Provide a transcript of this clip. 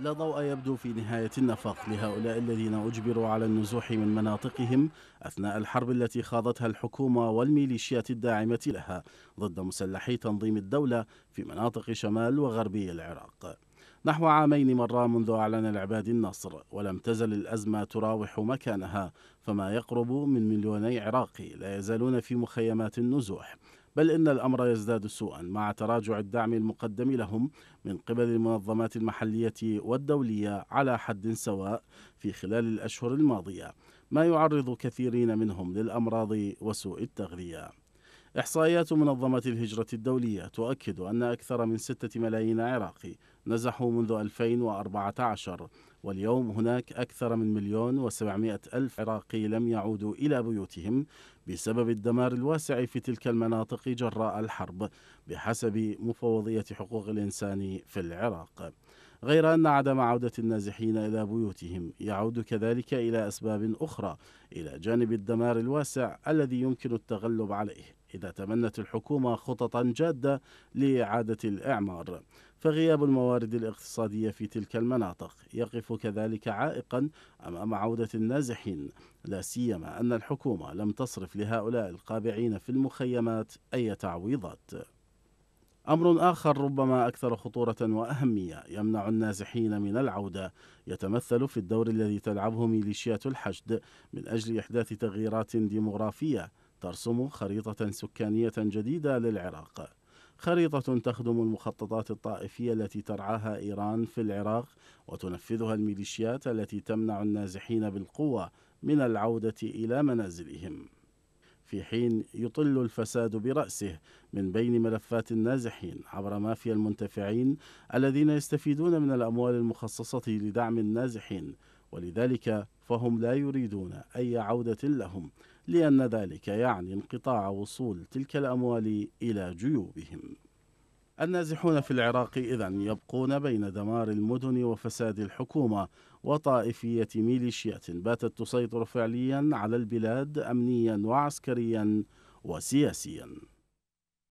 لا ضوء يبدو في نهاية النفق لهؤلاء الذين أجبروا على النزوح من مناطقهم أثناء الحرب التي خاضتها الحكومة والميليشيات الداعمة لها ضد مسلحي تنظيم الدولة في مناطق شمال وغربي العراق نحو عامين مرة منذ أعلن العباد النصر ولم تزل الأزمة تراوح مكانها فما يقرب من مليوني عراقي لا يزالون في مخيمات النزوح بل إن الأمر يزداد سوءا مع تراجع الدعم المقدم لهم من قبل المنظمات المحلية والدولية على حد سواء في خلال الأشهر الماضية ما يعرض كثيرين منهم للأمراض وسوء التغذية إحصائيات منظمة الهجرة الدولية تؤكد أن أكثر من ستة ملايين عراقي نزحوا منذ 2014 واليوم هناك أكثر من مليون وسبعمائة ألف عراقي لم يعودوا إلى بيوتهم بسبب الدمار الواسع في تلك المناطق جراء الحرب بحسب مفوضية حقوق الإنسان في العراق غير أن عدم عودة النازحين إلى بيوتهم يعود كذلك إلى أسباب أخرى إلى جانب الدمار الواسع الذي يمكن التغلب عليه إذا تمنت الحكومة خططا جادة لإعادة الإعمار فغياب الموارد الاقتصادية في تلك المناطق يقف كذلك عائقا أمام عودة النازحين لا سيما أن الحكومة لم تصرف لهؤلاء القابعين في المخيمات أي تعويضات امر اخر ربما اكثر خطوره واهميه يمنع النازحين من العوده يتمثل في الدور الذي تلعبه ميليشيات الحشد من اجل احداث تغييرات ديموغرافيه ترسم خريطه سكانيه جديده للعراق خريطة تخدم المخططات الطائفية التي ترعاها إيران في العراق وتنفذها الميليشيات التي تمنع النازحين بالقوة من العودة إلى منازلهم في حين يطل الفساد برأسه من بين ملفات النازحين عبر مافيا المنتفعين الذين يستفيدون من الأموال المخصصة لدعم النازحين ولذلك فهم لا يريدون أي عودة لهم لأن ذلك يعني انقطاع وصول تلك الأموال إلى جيوبهم النازحون في العراق إذا يبقون بين دمار المدن وفساد الحكومة وطائفية ميليشيات باتت تسيطر فعليا على البلاد أمنيا وعسكريا وسياسيا